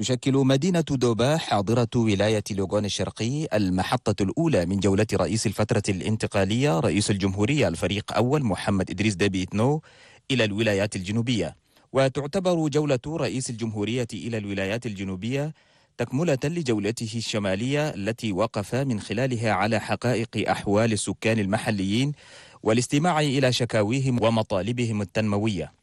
تشكل مدينة دوبا حاضرة ولاية لوغون الشرقي المحطة الأولى من جولة رئيس الفترة الانتقالية رئيس الجمهورية الفريق أول محمد إدريس دابي إتنو إلى الولايات الجنوبية وتعتبر جولة رئيس الجمهورية إلى الولايات الجنوبية تكملة لجولته الشمالية التي وقف من خلالها على حقائق أحوال السكان المحليين والاستماع إلى شكاويهم ومطالبهم التنموية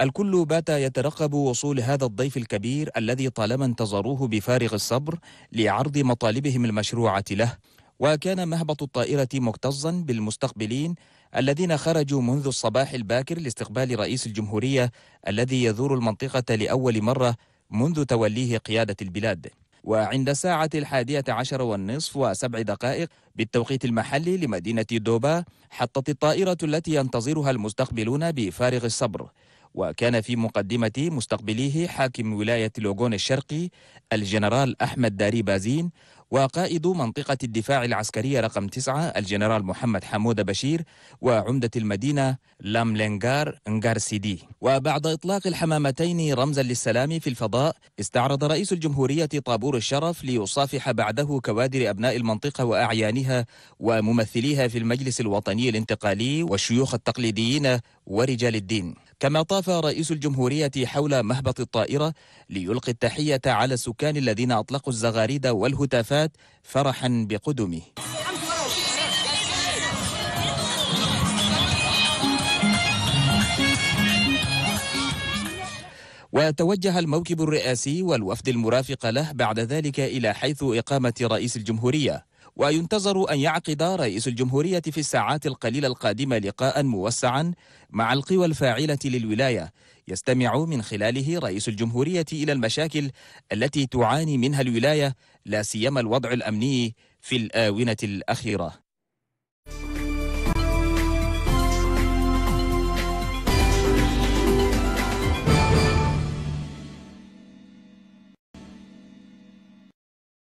الكل بات يترقب وصول هذا الضيف الكبير الذي طالما انتظروه بفارغ الصبر لعرض مطالبهم المشروعة له وكان مهبط الطائرة مكتظا بالمستقبلين الذين خرجوا منذ الصباح الباكر لاستقبال رئيس الجمهورية الذي يزور المنطقة لأول مرة منذ توليه قيادة البلاد وعند الساعة الحادية عشر والنصف وسبع دقائق بالتوقيت المحلي لمدينة دوبا حطت الطائرة التي ينتظرها المستقبلون بفارغ الصبر وكان في مقدمة مستقبليه حاكم ولاية لوغون الشرقي الجنرال أحمد داري بازين وقائد منطقة الدفاع العسكرية رقم تسعة الجنرال محمد حمودة بشير وعمدة المدينة لاملينغار نغار سيدي وبعد إطلاق الحمامتين رمزا للسلام في الفضاء استعرض رئيس الجمهورية طابور الشرف ليصافح بعده كوادر أبناء المنطقة وأعيانها وممثليها في المجلس الوطني الانتقالي والشيوخ التقليديين ورجال الدين كما طاف رئيس الجمهورية حول مهبط الطائرة ليلقي التحية على السكان الذين أطلقوا الزغاريد والهتافات فرحا بقدومه وتوجه الموكب الرئاسي والوفد المرافق له بعد ذلك إلى حيث إقامة رئيس الجمهورية وينتظر أن يعقد رئيس الجمهورية في الساعات القليلة القادمة لقاء موسعا مع القوى الفاعلة للولاية يستمع من خلاله رئيس الجمهورية إلى المشاكل التي تعاني منها الولاية لا سيما الوضع الأمني في الآونة الأخيرة